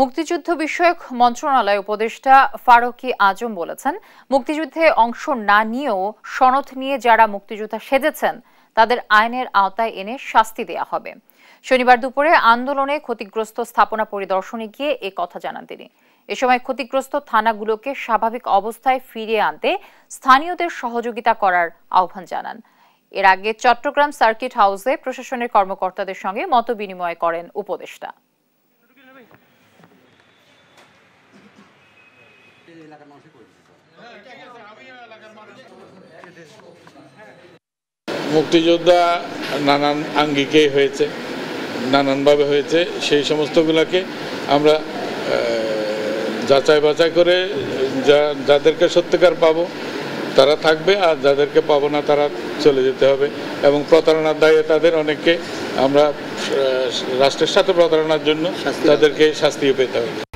মুক্তিযুদ্ধ বিষয়ক মন্ত্রণালয় উপদেষ্টা ফারুকি আজম বলেছেন মুক্তিযুদ্ধে অংশ না নিয়েও সনদ নিয়ে যারা মুক্তিযোদ্ধা সেজেছেন তাদের আইনের আওতায় এনে শাস্তি দেয়া হবে শনিবার দুপুরে আন্দোলনে ক্ষতিগ্রস্ত স্থাপনা পরিদর্শনে গিয়ে এ কথা জানান তিনি এ সময় ক্ষতিগ্রস্ত থানাগুলোকে স্বাভাবিক অবস্থায় ফিরিয়ে আনতে স্থানীয়দের সহযোগিতা করার আহ্বান জানান এর আগে চট্টগ্রাম সার্কিট হাউসে প্রশাসনের কর্মকর্তাদের সঙ্গে মত বিনিময় করেন উপদেষ্টা এলাকার মানুষই হ্যাঁ, মুক্তিযোদ্ধা নানান আঙ্গিকেই হয়েছে নানানভাবে হয়েছে সেই সমস্তগুলোকে আমরা যাচাই বাছাই করে যা যাদেরকে সত্যিকার পাবো তারা থাকবে আর যাদেরকে পাবো না তারা চলে যেতে হবে এবং প্রতারণার দায়ে তাদের অনেককে আমরা রাষ্ট্রের সাথে প্রতারণার জন্য তাদেরকে শাস্তিও পেতে হবে